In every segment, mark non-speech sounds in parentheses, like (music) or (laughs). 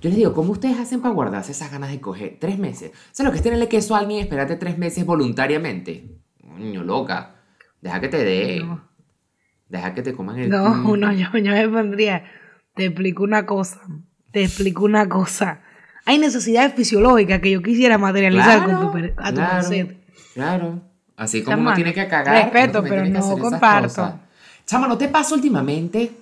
Yo les digo, ¿cómo ustedes hacen para guardarse esas ganas de coger? Tres meses. O sea, lo que es tenerle queso a alguien y esperarte tres meses voluntariamente. Niño loca. Deja que te dé. Deja que te coman el. No, no, yo, me pondría. Te explico una cosa. Te explico una cosa. Hay necesidades fisiológicas que yo quisiera materializar a tu claro, Claro. Así como uno tiene que cagar. Respeto, pero no comparto. Chama, ¿no te pasa últimamente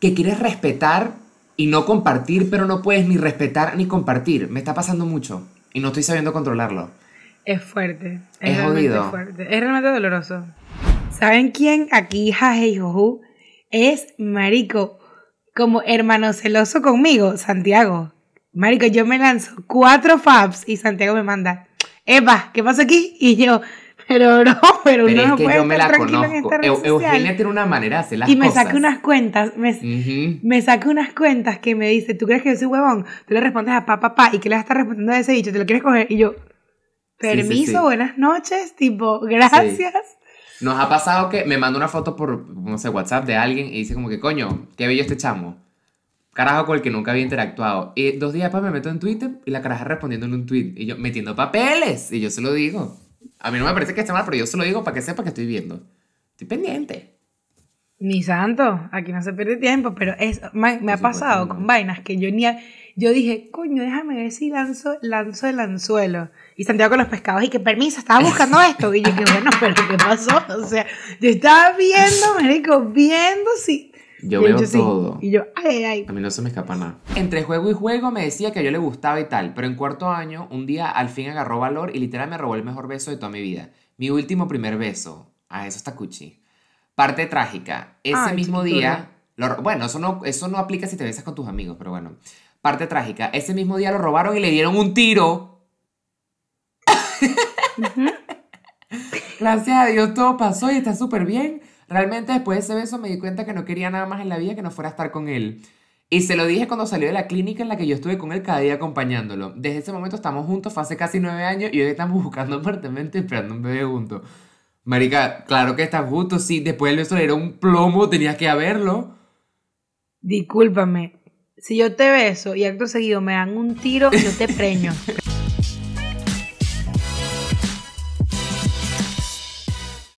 que quieres respetar y no compartir, pero no puedes ni respetar ni compartir. Me está pasando mucho y no estoy sabiendo controlarlo. Es fuerte. Es, jodido. Fuerte. Es realmente doloroso. ¿Saben quién aquí, Jaje es marico? Como hermano celoso conmigo, Santiago. Marico, yo me lanzo cuatro faps y Santiago me manda, Eva, ¿qué pasa aquí? Y yo, pero no, pero, uno no puede yo me la conozco. En esta Eugenia tiene una manera de hacer las cosas. Y me saca unas cuentas, me, saca unas cuentas que me dice, ¿tú crees que yo soy huevón? Tú le respondes a papá, papá, y que le vas a estar respondiendo a ese dicho, te lo quieres coger. Y yo, permiso, buenas noches, tipo, gracias. Nos ha pasado que me manda una foto por, no sé, WhatsApp de alguien y dice como que, coño, qué bello este chamo. Carajo con el que nunca había interactuado. Y dos días después me meto en Twitter y la caraja respondiendo en un tweet. Y yo, metiendo papeles. Y yo se lo digo. A mí no me parece que esté mal, pero yo solo lo digo para que sepa que estoy viendo. Estoy pendiente. Ni santo, aquí no se pierde tiempo, pero es, me, ha pasado con vainas que yo ni yo dije, coño, déjame ver si lanzo, lanzo el anzuelo. Y Santiago con los pescados, y que permiso, estaba buscando esto. Y yo, dije, bueno, (laughs) pero ¿qué pasó? O sea, yo estaba viendo, me dijo viendo si, yo veo todo. A mí no se me escapa nada. Entre juego y juego me decía que yo le gustaba y tal, pero en cuarto año, un día al fin agarró valor y literal me robó el mejor beso de toda mi vida. Mi último primer beso. Ah, eso está cuchi. Parte trágica. Ese mismo día. bueno, eso no, eso no aplica si te besas con tus amigos, pero bueno. Parte trágica. Ese mismo día lo robaron y le dieron un tiro. (laughs) Gracias a Dios todo pasó y está súper bien. Realmente después de ese beso me di cuenta que no quería nada más en la vida que no fuera a estar con él. Y se lo dije cuando salió de la clínica en la que yo estuve con él cada día acompañándolo. Desde ese momento estamos juntos, fue hace casi nueve años y hoy estamos buscando apartamento y esperando un bebé junto Marica, claro que estás justo sí. Después del beso le era un plomo, tenías que haberlo. Discúlpame, si yo te beso y acto seguido me dan un tiro, yo te preño. (laughs)